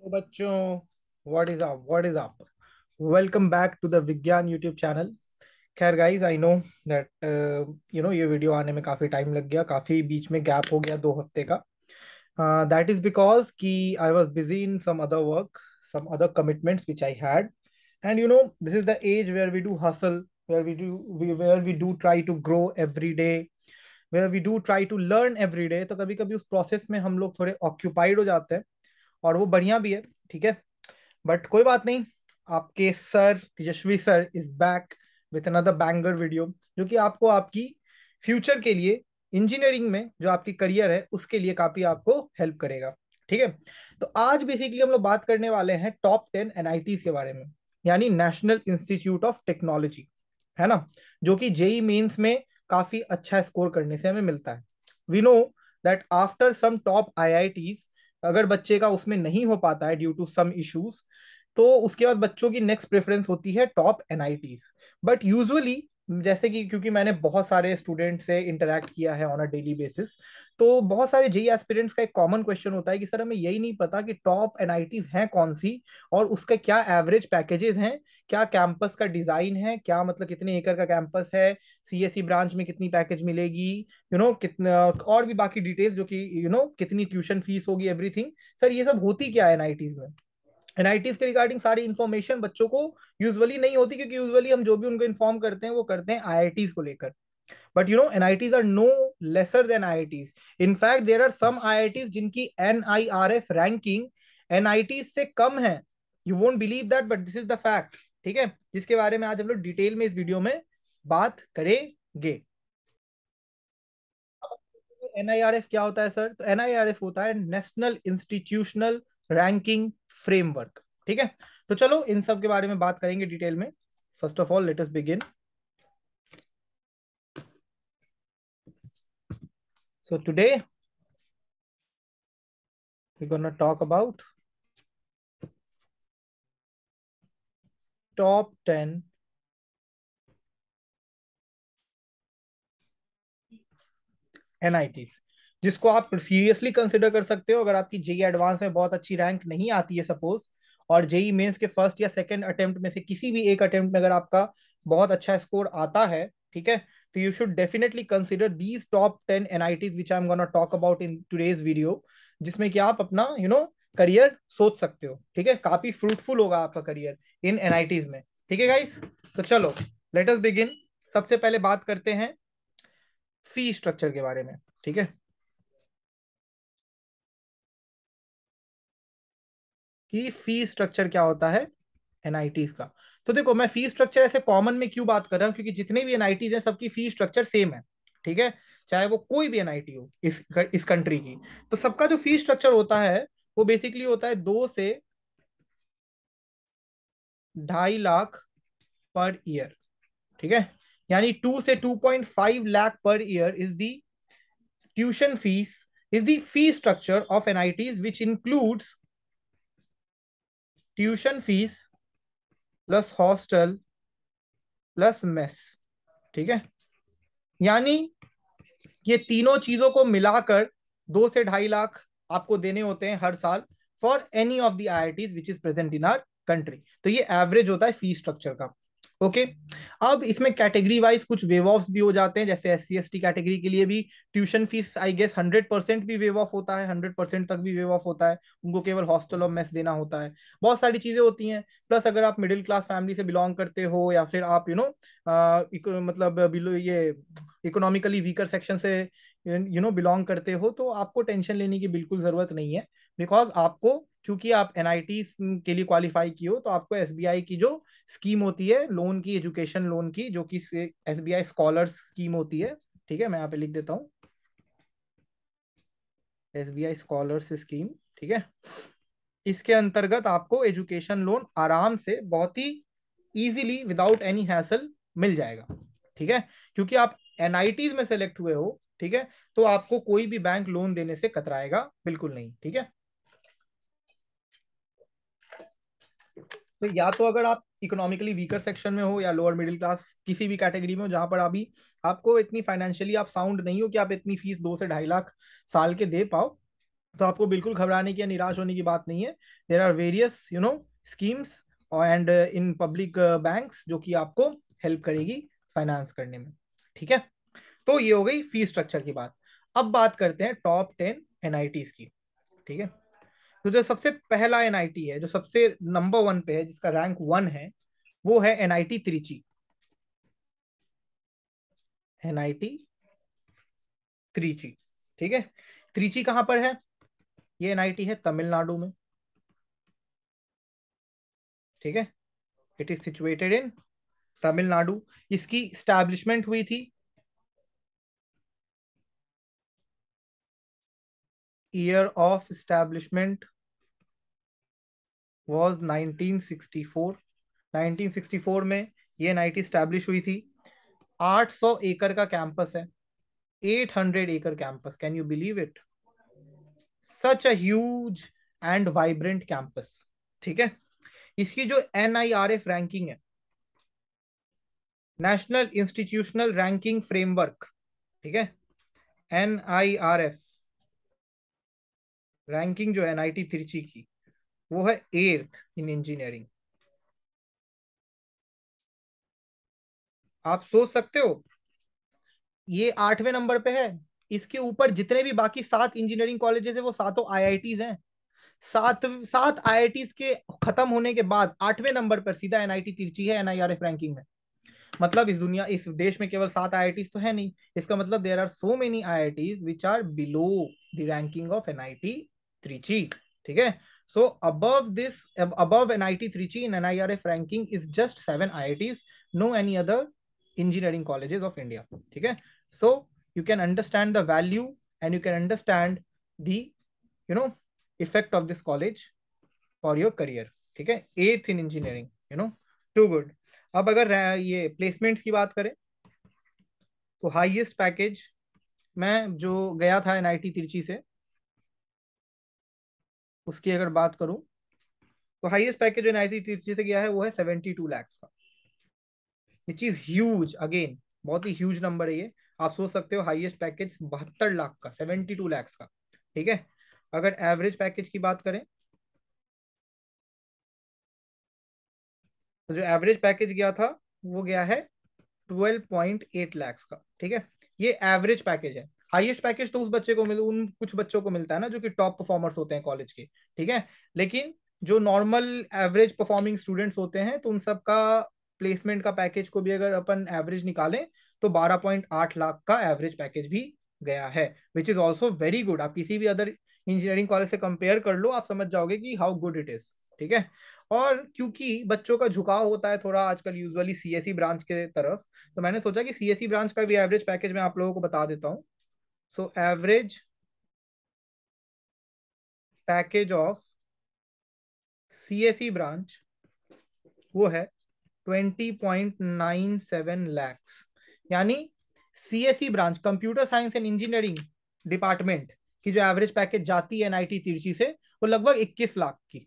Hello बच्चों what is up what is up welcome back to the Vigyan YouTube channel खैर guys I know that you know ये video आने में काफ़ी time लग गया काफ़ी बीच में गैप हो गया दो हफ्ते का दैट इज़ बिकॉज कि I was busy in some other work some other commitments which I had and you know this is the age where we do hustle where we do where we do try to grow everyday where we do try to learn everyday तो कभी कभी उस process में हम लोग थोड़े occupied हो जाते हैं और वो बढ़िया भी है ठीक है बट कोई बात नहीं आपके sir Tejasvi sir is back with another banger video जो कि आपको आपकी फ्यूचर के लिए इंजीनियरिंग में जो आपकी करियर है उसके लिए काफी आपको हेल्प करेगा ठीक है तो आज बेसिकली हम लोग बात करने वाले हैं टॉप टेन एन के बारे में यानी नेशनल इंस्टीट्यूट ऑफ टेक्नोलॉजी है ना जो कि जेई मेन्स e में काफी अच्छा स्कोर करने से हमें मिलता है we know that after some top I अगर बच्चे का उसमें नहीं हो पाता है ड्यू टू सम इश्यूज तो उसके बाद बच्चों की नेक्स्ट प्रेफरेंस होती है टॉप एनआईटीज बट यूजुअली जैसे कि क्योंकि मैंने बहुत सारे स्टूडेंट से इंटरेक्ट किया है ऑन अ डेली बेसिस तो बहुत सारे जेई एस्पिरेंट्स e का एक कॉमन क्वेश्चन होता है कि सर हमें यही नहीं पता कि टॉप एन हैं कौन सी और उसके क्या एवरेज पैकेजेस हैं क्या कैंपस का डिजाइन है क्या मतलब कितने एकड़ का कैंपस है सी ब्रांच e में कितनी पैकेज मिलेगी यू you नो know, कितना और भी बाकी डिटेल्स जो कि यू नो कितनी ट्यूशन फीस होगी एवरीथिंग सर ये सब होती क्या है एनआईटीज में एनआईटीज के रिगार्डिंग सारी इन्फॉर्मेशन बच्चों को यूजुअली नहीं होती क्योंकि यूजुअली हम जो भी उनको इन्फॉर्म करते हैं वो करते हैं आईआईटीज को लेकर but you know NITs are no lesser than IITs in fact there are some IITs जिनकी एनआईआरएफ रैंकिंग एनआईटीज से कम है you won't believe that but this is the fact ठीक है जिसके बारे में आज हम लोग डिटेल में इस वीडियो में बात करेंगे एनआईआरएफ क्या होता है सर तो एनआईआरएफ होता है नेशनल इंस्टीट्यूशनल रैंकिंग फ्रेमवर्क ठीक है तो चलो इन सब के बारे में बात करेंगे डिटेल में first of all let us begin so today we're going to talk about top 10 जिसको आप सीरियसली कंसिडर कर सकते हो अगर आपकी जेई एडवांस e में बहुत अच्छी रैंक नहीं आती है सपोज और जेई मेन्स e के फर्स्ट या सेकेंड अटेम्प्ट में से किसी भी एक अटेम्प्ट में अगर आपका बहुत अच्छा स्कोर आता है ठीक है तो you should definitely consider these top ten I Ts which I am gonna talk about in today's video जिसमें कि आप अपना यू नो करियर सोच सकते हो ठीक है काफी फ्रूटफुल होगा आपका career in NITs में ठीक है गाइस तो चलो लेटस बिगिन सबसे पहले बात करते हैं फी स्ट्रक्चर के बारे में ठीक है कि फी स्ट्रक्चर क्या होता है एनआईटीज का तो देखो मैं फी स्ट्रक्चर ऐसे कॉमन में क्यों बात कर रहा हूँ क्योंकि जितने भी एनआईटीज हैं सबकी फी स्ट्रक्चर सेम है ठीक है चाहे वो कोई भी एनआईटी हो इस इस कंट्री की तो सबका जो फी स्ट्रक्चर होता है वो बेसिकली होता है दो से ढाई लाख पर ईयर ठीक है यानी टू से to point five lakh per year is tuition tuition fees is the fee structure of NITs which includes tuition fees plus hostel plus mess ठीक है यानी ये तीनों चीजों को मिलाकर दो से ढाई लाख आपको देने होते हैं हर साल for any of the I Ts which is present in our country तो ये एवरेज होता है फी स्ट्रक्चर का ओके okay? अब इसमें कैटेगरी वाइज कुछ वेव ऑफ भी हो जाते हैं जैसे एस सी कैटेगरी के लिए भी tuition fees I guess hundred percent भी वेव ऑफ होता है हंड्रेड परसेंट तक भी वेव ऑफ होता है उनको केवल हॉस्टल और मेस देना होता है बहुत सारी चीजें होती हैं प्लस अगर आप मिडिल क्लास फैमिली से बिलोंग करते हो या फिर आप यू you नो know, मतलब बिलो ये इकोनॉमिकली वीकर सेक्शन से यू नो बिलोंग करते हो तो आपको टेंशन लेने की बिल्कुल जरूरत नहीं है बिकॉज आपको क्योंकि आप एन के लिए क्वालिफाई की हो तो आपको एस की जो स्कीम होती है लोन की एजुकेशन लोन की जो कि एस बी स्कॉलर स्कीम होती है ठीक है मैं यहाँ पे लिख देता हूँ S B I scholars scheme ठीक है इसके अंतर्गत आपको एजुकेशन लोन आराम से बहुत ही इजीली विदाउट एनी हैसल मिल जाएगा ठीक है क्योंकि आप एन में सेलेक्ट हुए हो ठीक है तो आपको कोई भी बैंक लोन देने से कतराएगा बिल्कुल नहीं ठीक है तो या तो अगर आप इकोनॉमिकली वीकर सेक्शन में हो या लोअर मिडिल क्लास किसी भी कैटेगरी में हो जहां पर अभी आपको इतनी फाइनेंशियली आप साउंड नहीं हो कि आप इतनी फीस दो से ढाई लाख साल के दे पाओ तो आपको बिल्कुल घबराने की या निराश होने की बात नहीं है there are various you know schemes and in public bank जो कि आपको हेल्प करेगी फाइनेंस करने में ठीक है तो ये हो गई फी स्ट्रक्चर की बात अब बात करते हैं टॉप टेन एन की ठीक है तो जो सबसे पहला एनआईटी है जो सबसे नंबर वन पे है जिसका रैंक वन है वो है एनआईटी त्रिची एनआईटी त्रिची ठीक है त्रिची कहां पर है ये एनआईटी है तमिलनाडु में ठीक है it is situated in Tamil Nadu इसकी स्टैब्लिशमेंट हुई थी ईयर ऑफ स्टैब्लिशमेंट वॉज 1964 1964 में ये नाइट स्टैब्लिश हुई थी 800 एकड़ का कैंपस है 800 एकड़ campus can you believe it such as and vibrant campus ठीक है इसकी जो N I R F ranking है नेशनल इंस्टीट्यूशनल रैंकिंग फ्रेमवर्क ठीक है एन रैंकिंग जो है एन आई टी तिरची की वो है एर्थ इन इंजीनियरिंग आप सोच सकते हो ये आठवें नंबर पे है इसके ऊपर जितने भी बाकी सात इंजीनियरिंग कॉलेजेस है वो सातों आईआईटीज हैं सात सात आईआईटीज के खत्म होने के बाद आठवें नंबर पर सीधा एनआईटी तिरची है एनआईआरएफ रैंकिंग में मतलब इस दुनिया इस देश में केवल सात आई तो है नहीं इसका मतलब there are so many Ts which are below the ranking of N Trichy ठीक है So above this, above NIT Trichy in NIRF ranking is just seven IITs, no any other engineering colleges of India. Okay? So you can understand the value and you can understand the, you know, effect of this college for your career. ठीक eighth in engineering you know too good ab agar ye placements ki baat kare to highest package package मैं जो गया था NIT तिरची से उसकी अगर बात करूं तो हाईएस्ट पैकेज जो एनआईसी से गया है वो है सेवेंटी टू लैक्स का विच इज ह्यूज अगेन बहुत ही ह्यूज नंबर है ये आप सोच सकते हो हाईएस्ट पैकेज बहत्तर लाख का सेवेंटी टू लैक्स का ठीक है अगर एवरेज पैकेज की बात करें तो जो एवरेज पैकेज गया था वो गया है ट्वेल्व पॉइंट एट लैक्स का ठीक है ये एवरेज पैकेज है हाईएस्ट पैकेज तो उस बच्चे को मिल उन कुछ बच्चों को मिलता है ना जो कि टॉप परफॉर्मर्स होते हैं कॉलेज के ठीक है लेकिन जो नॉर्मल एवरेज परफॉर्मिंग स्टूडेंट्स होते हैं तो उन सब का प्लेसमेंट का पैकेज को भी अगर अपन एवरेज निकालें तो 12.8 लाख का एवरेज पैकेज भी गया है which is also very good आप किसी भी अदर इंजीनियरिंग कॉलेज से कंपेयर कर लो आप समझ जाओगे कि हाउ गुड इट इज ठीक है और क्योंकि बच्चों का झुकाव होता है थोड़ा आजकल यूजुअली सीएसई ब्रांच के तरफ तो मैंने सोचा कि सीएसई ब्रांच e का भी एवरेज पैकेज मैं आप लोगों को बता देता हूँ So average package of CSE branch वो है twenty point nine seven lakhs यानी C CSE branch computer science and engineering department की जो एवरेज पैकेज जाती है एनआईटी तिरची से वो लगभग इक्कीस लाख की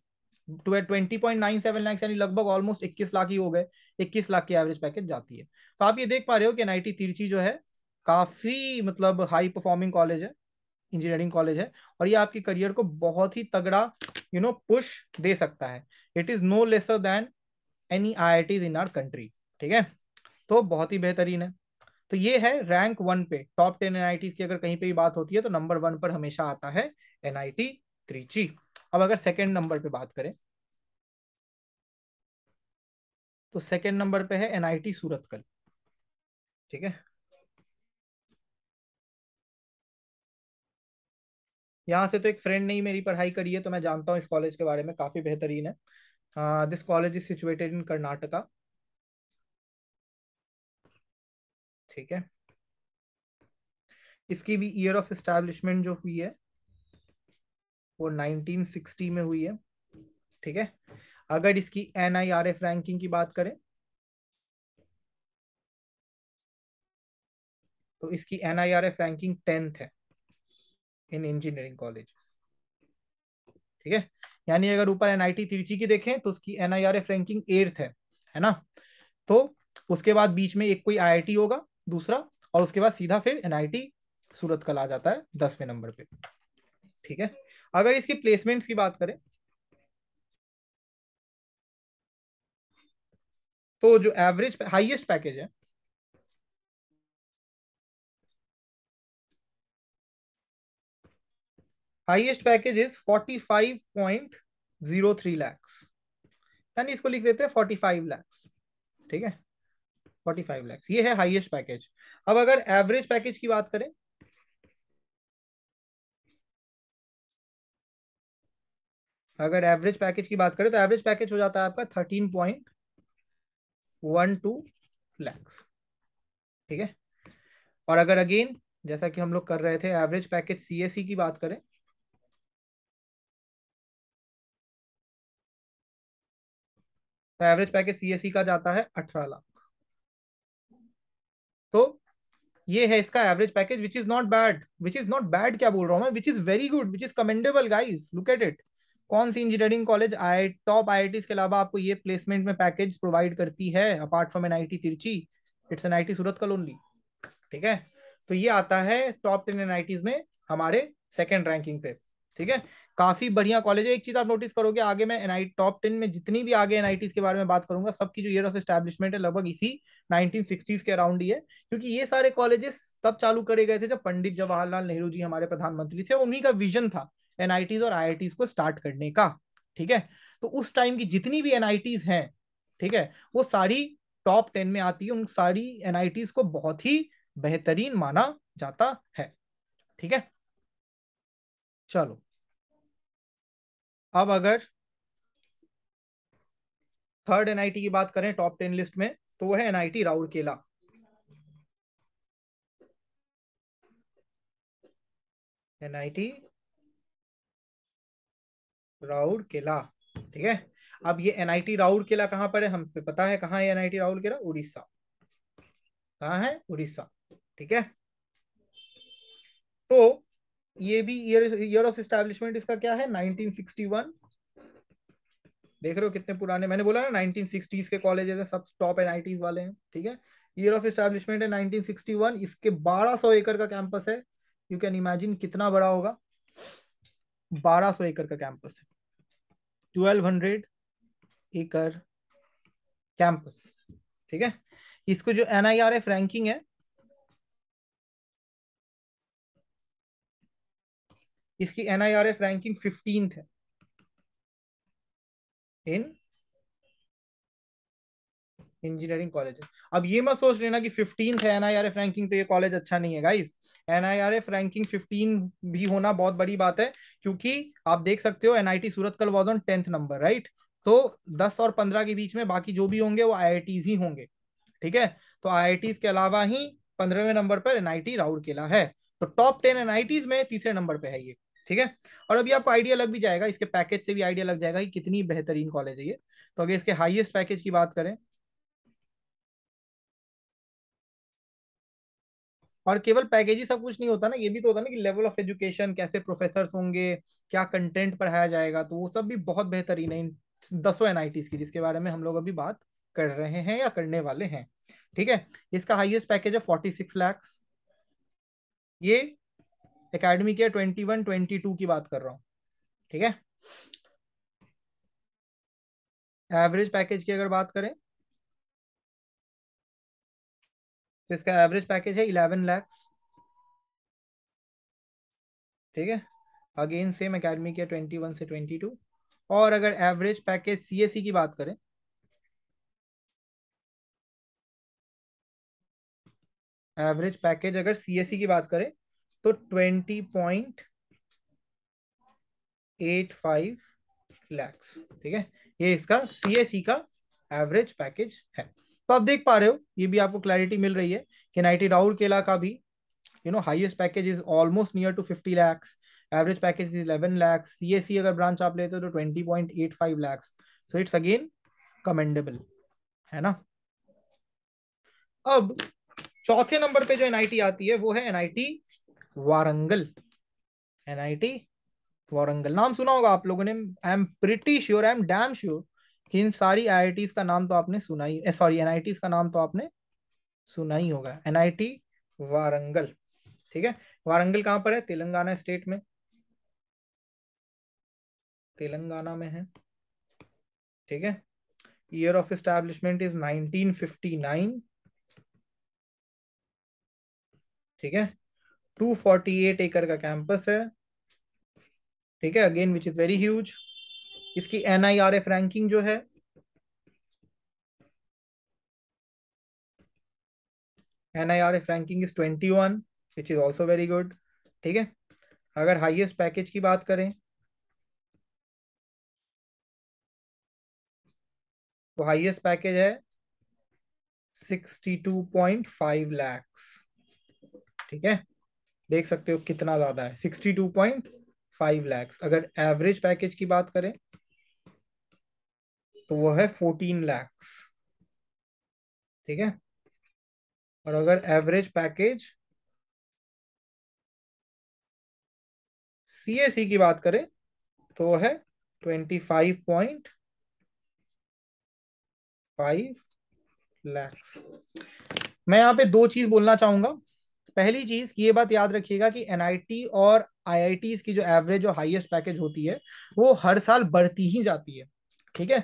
twenty point nine seven lakhs यानी लगभग ऑलमोस्ट इक्कीस लाख ही हो गए इक्कीस लाख की एवरेज पैकेज जाती है तो आप ये देख पा रहे हो कि टी तिरची जो है काफ़ी मतलब हाई परफॉर्मिंग कॉलेज है इंजीनियरिंग कॉलेज है और ये आपके करियर को बहुत ही तगड़ा यू नो पुश दे सकता है it is no lesser than any IITs in our country ठीक है तो बहुत ही बेहतरीन है तो ये है रैंक वन पे टॉप टेन एन की अगर कहीं पे भी बात होती है तो नंबर वन पर हमेशा आता है एन आई टी त्रिची अब अगर सेकेंड नंबर पे बात करें तो सेकेंड नंबर पे है एन आई टी सूरतकल ठीक है यहाँ से तो एक फ्रेंड ने ही मेरी पढ़ाई करी है तो मैं जानता हूँ इस कॉलेज के बारे में काफ़ी बेहतरीन है this college is situated in Karnataka ठीक है इसकी भी ईयर ऑफ एस्टेब्लिशमेंट जो हुई है वो 1960 में हुई है ठीक है अगर इसकी N I R F ranking की बात करें तो इसकी N I R F ranking tenth है इन इंजीनियरिंग कॉलेज ठीक है यानी अगर ऊपर एनआईटी तिरची की देखें तो उसकी एनआईआरएफ रैंकिंग एर्थ है है ना तो उसके बाद बीच में एक कोई आईआईटी होगा दूसरा और उसके बाद सीधा फिर एनआईटी सूरत कल आ जाता है दसवें नंबर पे ठीक है अगर इसकी प्लेसमेंट्स की बात करें तो जो एवरेज हाईएस्ट पैकेज है हाईएस्ट पैकेज इज 45.03 लाख यानी इसको लिख देते हैं 45 लाख ठीक है 45 लाख ये है हाईएस्ट पैकेज अब अगर एवरेज पैकेज की बात करें अगर एवरेज पैकेज की बात करें तो एवरेज पैकेज हो जाता है आपका thirteen point one two lakhs ठीक है और अगर अगेन जैसा कि हम लोग कर रहे थे एवरेज पैकेज सीएसई की बात करें तो एवरेज पैकेज सीएससी का जाता है अठारह लाख तो ये है इसका average package which is not bad which is not bad क्या बोल रहा हूँ मैं which is very good which is commendable guys look at it कौन सी engineering college I top I के अलावा आपको ये प्लेसमेंट में पैकेज प्रोवाइड करती है apart from N I Trichy it's N I Surat का लोनली ठीक है तो ये आता है टॉप टेन एन में हमारे सेकेंड रैंकिंग पे ठीक है काफी बढ़िया कॉलेज है एक चीज आप नोटिस करोगे आगे मैं एनआई टॉप टेन में जितनी भी आगे एनआईटीज के बारे में बात करूंगा सबकी जो ईयर ऑफ एस्टेब्लिशमेंट है लगभग इसी 1960s के अराउंड ही है क्योंकि ये सारे कॉलेजेस तब चालू करे गए थे जब पंडित जवाहरलाल नेहरू जी हमारे प्रधानमंत्री थे उन्हीं का विजन था एनआईटीज और आई को स्टार्ट करने का ठीक है तो उस टाइम की जितनी भी एनआईटीज हैं ठीक है वो सारी टॉप टेन में आती है उन सारी एनआईटीज को बहुत ही बेहतरीन माना जाता है ठीक है चलो अब अगर थर्ड एनआईटी की बात करें टॉप टेन लिस्ट में तो वो है एनआईटी राउरकेला एनआईटी राउरकेला ठीक है अब ये एनआईटी राउरकेला कहां पर है हम पे पता है कहां है एनआईटी राउरकेला उड़ीसा कहा है उड़ीसा ठीक है तो ये भी ईयर ईयर ऑफ एस्टेब्लिशमेंट इसका क्या है 1961 देख रहे हो कितने पुराने मैंने बोला ना 1960s के कॉलेजेस हैं सब टॉप एनआईटीज वाले हैं ठीक है ईयर ऑफ एस्टेब्लिशमेंट है 1961 इसके 1200 एकड़ का कैंपस है यू कैन इमेजिन कितना बड़ा होगा 1200 एकड़ का कैंपस है 1200 एकड़ कैंपस ठीक है इसको जो एन रैंकिंग है इसकी N I R F ranking fifteen है इन इंजीनियरिंग कॉलेज अब ये मत सोच लेना कि फिफ्टीन है एनआईआरएफ रैंकिंग तो ये कॉलेज अच्छा नहीं है गाइस एनआईआरएफ रैंकिंग फिफ्टीन भी होना बहुत बड़ी बात है क्योंकि आप देख सकते हो एनआईटी सूरत कल was on tenth number right तो दस और पंद्रह के बीच में बाकी जो भी होंगे वो आई ही होंगे ठीक है तो आई के अलावा ही पंद्रहवें नंबर पर एनआईटी राउरकेला है तो टॉप टेन एनआईटीज में तीसरे नंबर पे है ये ठीक है और अभी आपको आइडिया लग भी जाएगा इसके पैकेज से भी आइडिया लग जाएगा कि कितनी बेहतरीन कॉलेज है ये तो अगर इसके हाईएस्ट पैकेज की बात करें और केवल पैकेज ही सब कुछ नहीं होता ना ये भी तो होता ना कि लेवल ऑफ एजुकेशन कैसे प्रोफेसर होंगे क्या कंटेंट पढ़ाया जाएगा तो वो सब भी बहुत बेहतरीन है दसों एन की जिसके बारे में हम लोग अभी बात कर रहे हैं या करने वाले हैं ठीक है इसका हाईएस्ट पैकेज है फोर्टी सिक्स लैक्स ये एकेडमी के ट्वेंटी वन ट्वेंटी टू की बात कर रहा हूँ ठीक है एवरेज पैकेज की अगर बात करें तो इसका एवरेज पैकेज है इलेवन लैक्स ठीक है अगेन सेम एकेडमी के ट्वेंटी वन से ट्वेंटी टू और अगर एवरेज पैकेज सीएससी की बात करें एवरेज पैकेज अगर सीएससी की बात करें तो twenty point eight five lakhs ठीक है ये इसका सी e का एवरेज पैकेज है तो आप देख पा रहे हो ये भी आपको क्लैरिटी मिल रही है कि नाइटी राउर केला का भी you know highest package is almost near to fifty lakhs average package is eleven lakhs C अगर ब्रांच आप लेते हो तो twenty point eight five lakhs so it's again commendable है ना अब चौथे नंबर पे जो एनआईटी आती है वो है एनआईटी वारंगल एनआईटी वारंगल नाम सुना होगा आप लोगों ने I am pretty sure I am damn sure कि इन सारी आई का नाम तो आपने सुना ही सॉरी एनआईटीज का नाम तो आपने सुना ही होगा एनआईटी वारंगल ठीक है वारंगल कहाँ पर है तेलंगाना स्टेट में तेलंगाना में है ठीक है ईयर ऑफ एस्टैब्लिशमेंट इज 1959 ठीक है टू फोर्टी एट एकड़ का कैंपस है ठीक है again which is very huge इसकी N I R F ranking जो है N I R F ranking is twenty one which is also very good ठीक है अगर हाईएस्ट पैकेज की बात करें तो हाइएस्ट पैकेज है sixty two point five lakhs ठीक है देख सकते हो कितना ज्यादा है sixty two point five lakhs अगर एवरेज पैकेज की बात करें तो वो है फोर्टीन लैक्स ठीक है और अगर एवरेज पैकेज सीएसी की बात करें तो वो है twenty five point five lakhs मैं यहाँ पे दो चीज बोलना चाहूंगा पहली चीज ये बात याद रखिएगा कि एनआईटी और आईआईटी की जो एवरेज और हाईएस्ट पैकेज होती है वो हर साल बढ़ती ही जाती है ठीक है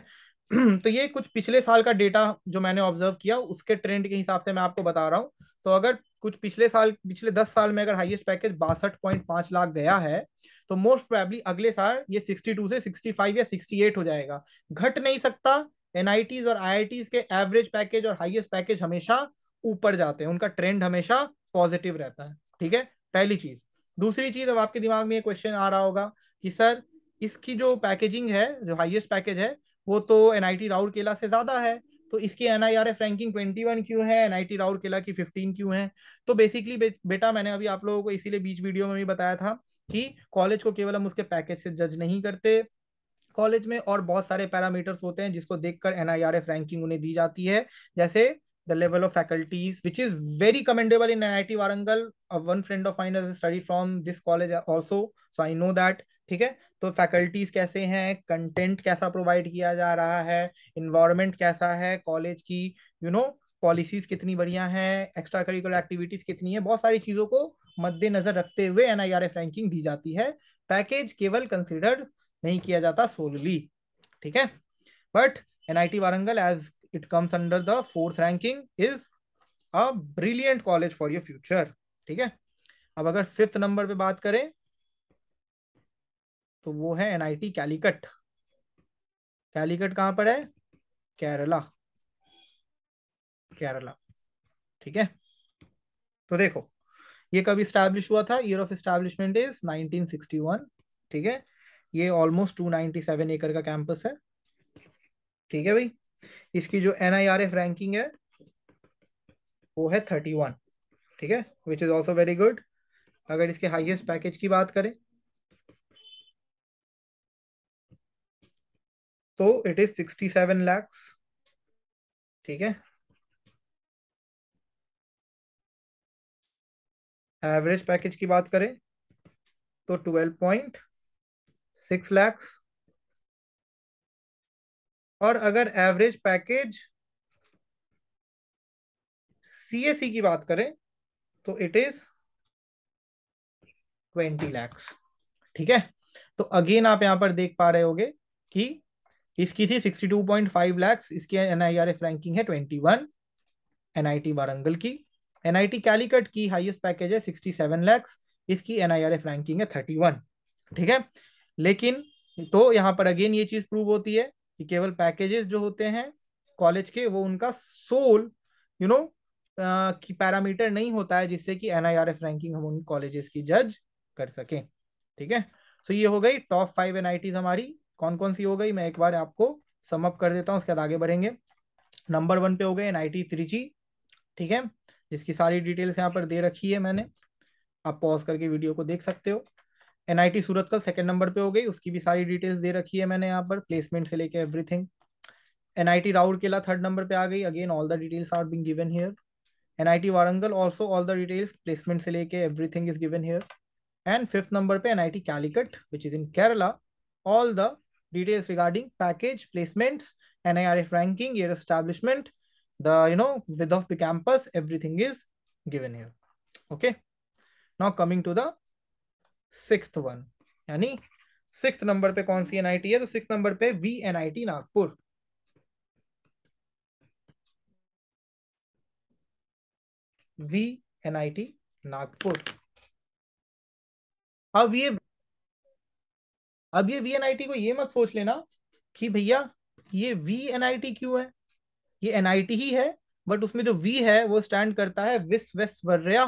तो ये कुछ पिछले साल का डेटा जो मैंने ऑब्जर्व किया उसके ट्रेंड के हिसाब से मैं आपको बता रहा हूँ तो अगर कुछ पिछले साल पिछले दस साल में अगर हाईएस्ट पैकेज बासठ पॉइंट पांच लाख गया है तो मोस्ट प्रोबेबली अगले साल ये सिक्सटी टू से सिक्सटी फाइव या सिक्सटी एट हो जाएगा घट नहीं सकता एनआईटीज और आई के एवरेज पैकेज और हाइएस्ट पैकेज हमेशा ऊपर जाते हैं उनका ट्रेंड हमेशा पॉजिटिव रहता है ठीक है पहली चीज दूसरी चीज अब आपके दिमाग में ये क्वेश्चन आ रहा होगा कि सर इसकी जो पैकेजिंग है जो हाईएस्ट पैकेज है वो तो एनआईटी राउरकेला से ज्यादा है तो इसकी N I R F ranking twenty one क्यों है एन आई टी राउरकेला की फिफ्टीन क्यों है तो बेसिकली बे, बेटा मैंने अभी आप लोगों को इसीलिए बीच वीडियो में भी बताया था कि कॉलेज को केवल हम उसके पैकेज से जज नहीं करते कॉलेज में और बहुत सारे पैरामीटर्स होते हैं जिसको देखकर N I R F ranking उन्हें दी जाती है जैसे the level of faculties, which is very commendable in NIT Warangal. Uh, one friend of mine has studied from this college also, so I know that. ठीक है तो faculties कैसे हैं कंटेंट कैसा प्रोवाइड किया जा रहा है इन्वायरमेंट कैसा है कॉलेज की यू नो पॉलिसीज कितनी बढ़िया हैं एक्स्ट्रा करिकुलर एक्टिविटीज कितनी है बहुत सारी चीज़ों को मद्देनजर रखते हुए एन रैंकिंग दी जाती है पैकेज केवल कंसिडर नहीं किया जाता सोलली ठीक है but N I T Warangal as it comes under the fourth ranking is a brilliant college for your future ठीक है अब अगर फिफ्थ नंबर पे बात करें तो वो है N I T Calicut Calicut कहां पर है केरला केरला ठीक है तो देखो ये कब स्टैब्लिश हुआ था ईयर ऑफ स्टैब्लिशमेंट इज 1961 ठीक है ये ऑलमोस्ट 297 एकड़ का कैंपस है ठीक है भाई इसकी जो एन रैंकिंग है वो है थर्टी वन ठीक है which is also very good अगर इसके हाइएस्ट पैकेज की बात करें तो it is sixty seven lakhs ठीक है एवरेज पैकेज की बात करें तो ट्वेल्व पॉइंट सिक्स लैक्स और अगर एवरेज पैकेज सी की बात करें तो इट इज ट्वेंटी लैक्स ठीक है तो अगेन आप यहां पर देख पा रहे होगे कि इसकी थी sixty two point five lakhs इसकी एनआईआरएफ रैंकिंग है ट्वेंटी वन एनआईटी वारंगल की एनआईटी कैलीकट की हाईएस्ट पैकेज है सिक्सटी सेवन लैक्स इसकी एनआईआरएफ रैंकिंग है वन ठीक है लेकिन तो यहां पर अगेन ये चीज प्रूव होती है कि केवल पैकेजेस जो होते हैं कॉलेज के वो उनका सोल यू नो की पैरामीटर नहीं होता है जिससे कि एनआईआरएफ रैंकिंग हम उन कॉलेजेस की जज कर सकें ठीक है सो ये हो गई टॉप फाइव एन हमारी कौन कौन सी हो गई मैं एक बार आपको समअप कर देता हूँ उसके बाद आगे बढ़ेंगे नंबर वन पे हो गए एन आई त्रिची ठीक है जिसकी सारी डिटेल्स यहाँ पर दे रखी है मैंने आप पॉज करके वीडियो को देख सकते हो एनआईटी सूरत कल सेकंड नंबर पे हो गई उसकी भी सारी डिटेल्स दे रखी है मैंने यहाँ पर प्लेसमेंट से लेके everything NIT Rourkela third number पे आ गई again all the details are being given here NIT Warangal also all the details placement से लेके everything is given here and fifth number पे NIT Calicut which is in Kerala all the details regarding package placements N ranking year establishment, the you know with of the campus everything is given here. Okay now coming to the six one यानी six number पे कौन सी NIT है तो six number पे V T Nagpur V T Nagpur अब ये अब ये वीएनआईटी को ये मत सोच लेना कि भैया ये वी टी क्यों है ये एनआईटी ही है बट उसमें जो वी है वो स्टैंड करता है Visvesvaraya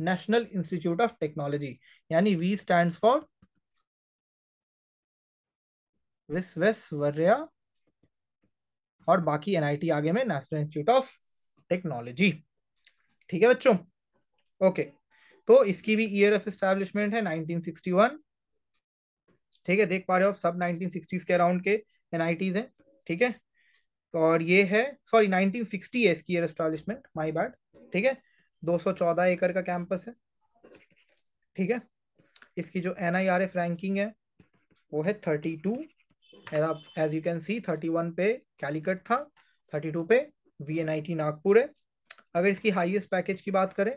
National Institute of Technology यानी वी स्टैंड फॉर विश्वेश्वर्या और बाकी एनआईटी आगे में नेशनल इंस्टीट्यूट ऑफ टेक्नोलॉजी ठीक है बच्चों ओके तो इसकी भी ईयर ऑफ एस्टेब्लिशमेंट है 1961 ठीक है देख पा रहे हो आप सब 1960s के अराउंड के एनआईटीज हैं ठीक है और ये है सॉरी 1960 है इसकी ईयर एस्टेब्लिशमेंट माय बैड ठीक है 214 एकड़ का कैंपस है ठीक है इसकी जो N I R F ranking है वो है 32 एज आप एज यू कैन सी 31 पे कैलिकट था 32 पे V N I T Nagpur है अगर इसकी हाईएस्ट पैकेज की बात करें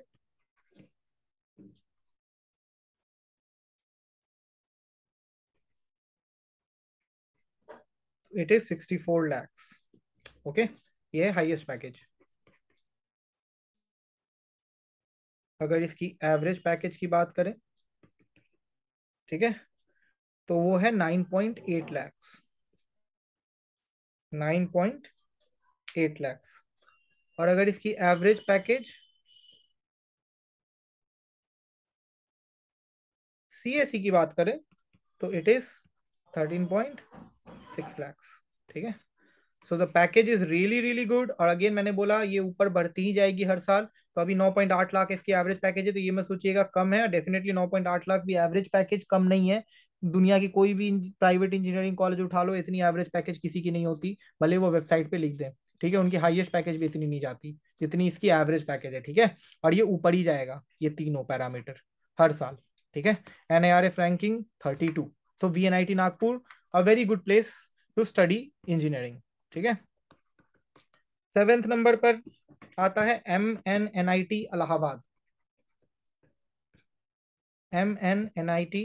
इट इज 64 लैक्स ओके ये है हाईएस्ट पैकेज अगर इसकी एवरेज पैकेज की बात करें ठीक है तो वो है nine point eight lakhs nine point eight lakhs और अगर इसकी एवरेज पैकेज सीएसी की बात करें तो it is thirteen point six lakhs ठीक है so the package is really really good और अगेन मैंने बोला ये ऊपर बढ़ती ही जाएगी हर साल तो अभी 9.8 लाख इसकी एवरेज पैकेज है तो ये मैं सोचिएगा कम है डेफिनेटली 9.8 लाख भी एवरेज पैकेज कम नहीं है दुनिया की कोई भी प्राइवेट इंजीनियरिंग कॉलेज उठा लो इतनी एवरेज पैकेज किसी की नहीं होती भले वो वेबसाइट पे लिख दें ठीक है उनकी हाइएस्ट पैकेज भी इतनी नहीं जाती जितनी इसकी एवरेज पैकेज है ठीक है और ये ऊपर ही जाएगा ये तीनों पैरामीटर हर साल ठीक है N I R F ranking thirty two so V N I T Nagpur a very good place to study engineering ठीक है सेवेंथ नंबर पर आता है M N N I T Allahabad M N N I T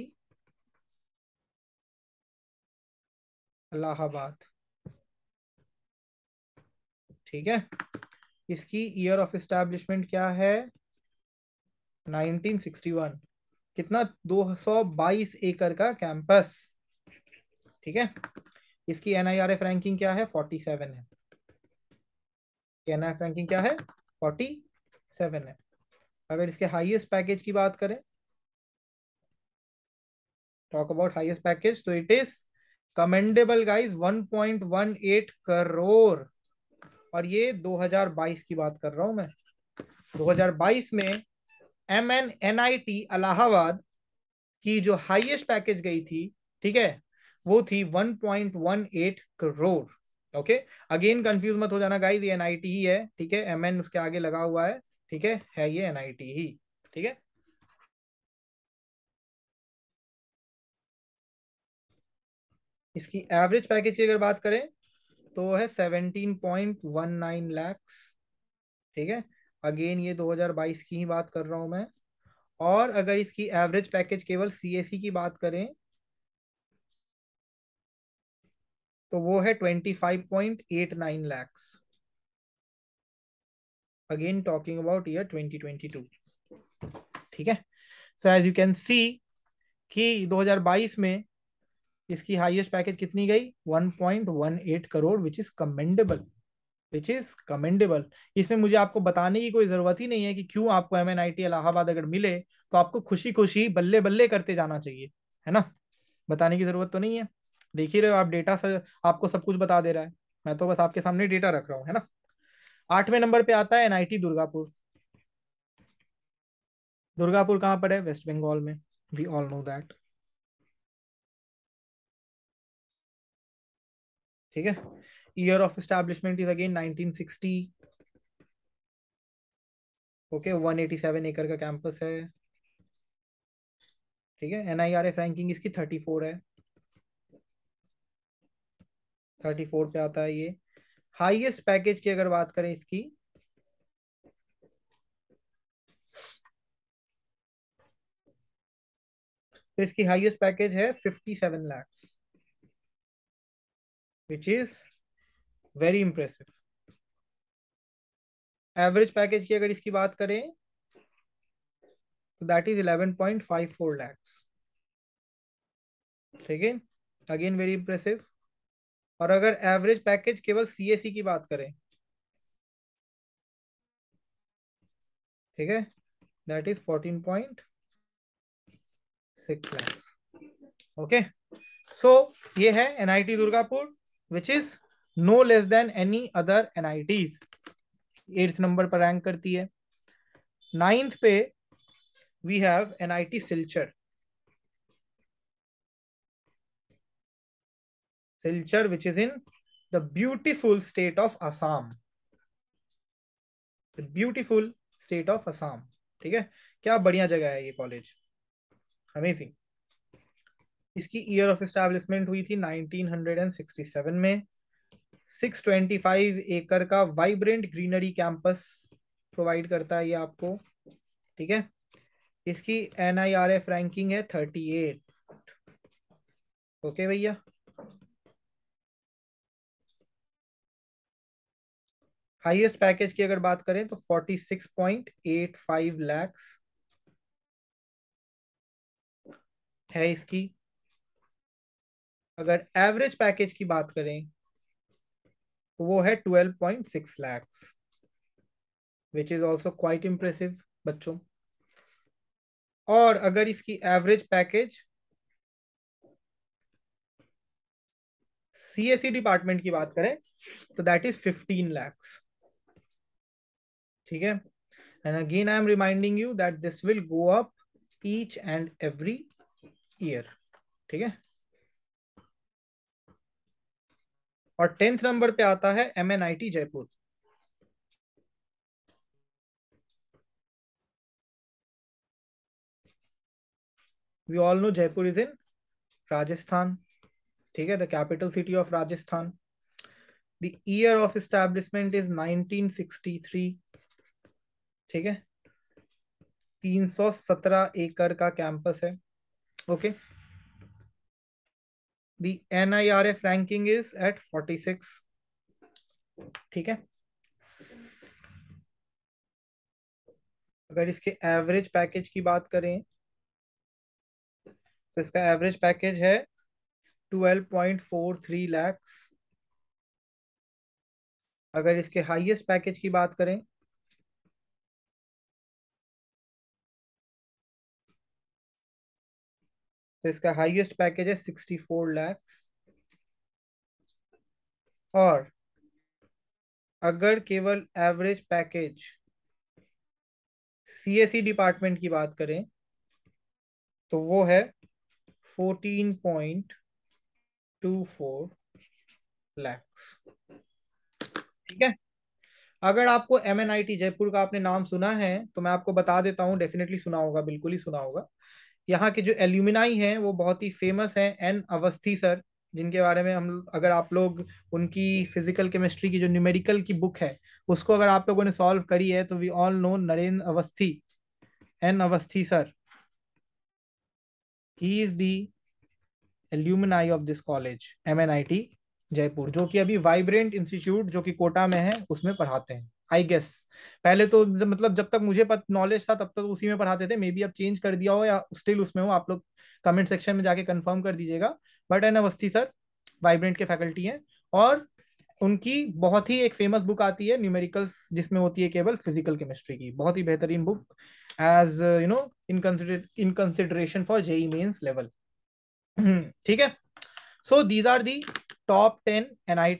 Allahabad ठीक है इसकी year of establishment क्या है 1961 कितना 222 एकड़ का कैंपस ठीक है इसकी एनआईआरएफ रैंकिंग क्या है 47 है एनआईआरएफ रैंकिंग क्या है 47 है अगर इसके हाईएस्ट पैकेज की बात करें टॉक अबाउट हाईएस्ट पैकेज तो it is commendable guys 1.18 crore और ये 2022 की बात कर रहा हूं मैं 2022 में M N N I T Allahabad की जो हाईएस्ट पैकेज गई थी ठीक है वो थी 1.18 करोड़ ओके अगेन कंफ्यूज मत हो जाना गाइस ये एनआईटी ही है ठीक है एमएन उसके आगे लगा हुआ है ठीक है है ये एनआईटी ही ठीक है इसकी एवरेज पैकेज की अगर बात करें तो है 17.19 लाख ठीक है अगेन ये 2022 की ही बात कर रहा हूं मैं और अगर इसकी एवरेज पैकेज केवल सीएसी की बात करें तो वो है twenty five point eight nine lakhs again talking about year twenty twenty two ठीक है so as you can see कि 2022 में इसकी हाईएस्ट पैकेज कितनी गई 1.18 crore which is commendable which is commendable इसमें मुझे आपको बताने की कोई जरूरत ही नहीं है कि क्यों आपको एम एन इलाहाबाद अगर मिले तो आपको खुशी खुशी बल्ले बल्ले करते जाना चाहिए है ना बताने की जरूरत तो नहीं है देख ही रहे हो आप डेटा से आपको सब कुछ बता दे रहा है मैं तो बस आपके सामने डेटा रख रहा हूँ है ना आठवें नंबर पे आता है एनआईटी दुर्गापुर दुर्गापुर कहाँ पर है वेस्ट बंगाल में वी ऑल नो दैट ठीक है year of establishment is again 1960 okay okay, 187 acre का कैंपस है ठीक है एनआईआरएफ रैंकिंग इसकी 34 है थर्टी फोर पे आता है ये हाईएस्ट पैकेज की अगर बात करें इसकी तो इसकी हाईएस्ट पैकेज है fifty seven lakhs which is very impressive average package की अगर इसकी बात करें तो that is eleven point five four lakhs ठीक है अगेन वेरी इंप्रेसिव और अगर एवरेज पैकेज केवल सीएसी की बात करें ठीक है that is fourteen point six lakhs okay so ये है NIT Durgapur which is no less than any other NITs eighth number पर रैंक करती है नाइन्थ पे we have NIT Silchar Silchar, which is in the beautiful state of Assam. The beautiful state of ठीक है क्या बढ़िया जगह है ये कॉलेज अमेजिंग इसकी ईयर ऑफ एस्टेब्लिशमेंट हुई थी 1967 में 625 एकड़ का वाइब्रेंट ग्रीनरी कैंपस प्रोवाइड करता है ये आपको ठीक है इसकी N I R F ranking है थर्टी एट ओके भैया हाईएस्ट पैकेज की अगर बात करें तो 46.85 लाख है इसकी अगर एवरेज पैकेज की बात करें तो वो है 12.6 lakh which is also quite impressive बच्चों और अगर इसकी average package C department e की बात करें तो दैट इज 15 लैक्स ठीक है and again I am reminding you that this will go up each and every year ठीक है और टेंथ नंबर पे आता है M N I T Jaipur we all know Jaipur is in Rajasthan ठीक है the capital city of Rajasthan the year of establishment is 1963 ठीक है 317 एकड़ का कैंपस है okay the N I R F ranking is at forty six ठीक है अगर इसके एवरेज पैकेज की बात करें तो इसका एवरेज पैकेज है twelve point four three lakhs अगर इसके हाईएस्ट पैकेज की बात करें तो इसका हाईएस्ट पैकेज है सिक्सटी फोर लैक्स और अगर केवल एवरेज पैकेज सीएसई डिपार्टमेंट की बात करें तो वो है fourteen point two four lakhs ठीक है अगर आपको एम जयपुर का आपने नाम सुना है तो मैं आपको बता देता हूं डेफिनेटली सुना होगा बिल्कुल ही सुना होगा यहाँ के जो एल्यूमिनाई हैं वो बहुत ही फेमस हैं एन अवस्थी सर जिनके बारे में हम अगर आप लोग उनकी फिजिकल केमिस्ट्री की जो न्यूमेरिकल की बुक है उसको अगर आप लोगों ने सॉल्व करी है तो we all know Narendra Awasthi N Awasthi sir he is the alumni of this college M Jaipur जो कि अभी वाइब्रेंट इंस्टीट्यूट जो कि कोटा में है उसमें पढ़ाते हैं आई गेस पहले तो मतलब जब तक मुझे नॉलेज था तब तक उसी में पढ़ाते थे मे बी अब चेंज कर दिया हो या स्टिल उसमें हो आप लोग कमेंट सेक्शन में जाके कंफर्म कर दीजिएगा but N Awasthi sir vibrant के फैकल्टी हैं और उनकी बहुत ही एक फेमस बुक आती है न्यूमेरिकल्स जिसमें होती है केवल फिजिकल केमिस्ट्री की बहुत ही बेहतरीन book as you know in in consideration for JEE Mains level ठीक है so these are the top ten N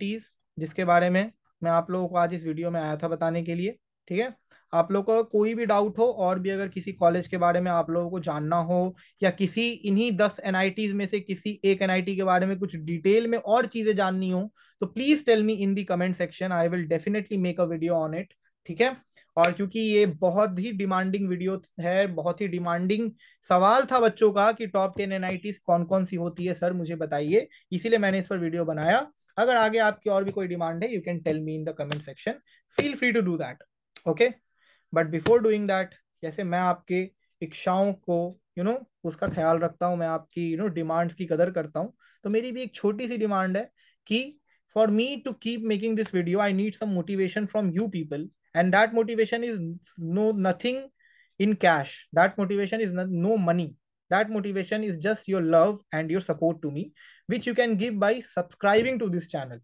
जिसके बारे में मैं आप लोगों को आज इस वीडियो में आया था बताने के लिए ठीक है आप लोगों को कोई भी डाउट हो और भी अगर किसी कॉलेज के बारे में आप लोगों को जानना हो या किसी इन्हीं दस एन में से किसी एक एन के बारे में कुछ डिटेल में और चीज़ें जाननी हो तो please tell me in the comment section I will definitely make a video on it ठीक है और क्योंकि ये बहुत ही डिमांडिंग वीडियो है बहुत ही डिमांडिंग सवाल था बच्चों का कि टॉप टेन एन कौन कौन सी होती है सर मुझे बताइए इसीलिए मैंने इस पर वीडियो बनाया अगर आगे आपकी और भी कोई डिमांड है you can tell me in the comment section feel free to do that okay but before doing that जैसे मैं आपके इच्छाओं को यू you नो know, उसका ख्याल रखता हूँ मैं आपकी यू नो डिमांड्स की कदर करता हूँ तो मेरी भी एक छोटी सी डिमांड है कि for me to keep making this video I need some motivation from you people and that motivation is no nothing in cash that motivation is no money that motivation is just your love and your support to me which you can give by subscribing to this channel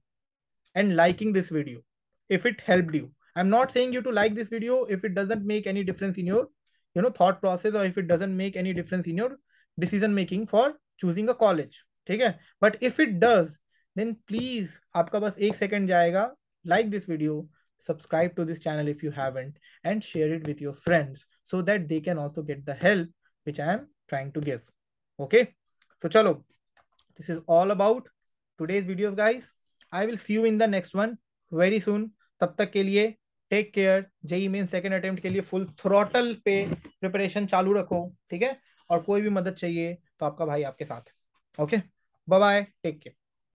and liking this video if it helped you i'm not saying you to like this video if it doesn't make any difference in your you know thought process or if it doesn't make any difference in your decision making for choosing a college okay. But if it does, then please, please आपका बस एक second जाएगा like this subscribe to this channel if you haven't and share it with your friends so that they can also get the help which i am trying to give okay so chalo this is all about today's videos guys i will see you in the next one very soon तब तक के लिए take care JEE Main second attempt के लिए full throttle पे preparation चालू रखो ठीक है और कोई भी मदद चाहिए तो आपका भाई आपके साथ okay bye bye take care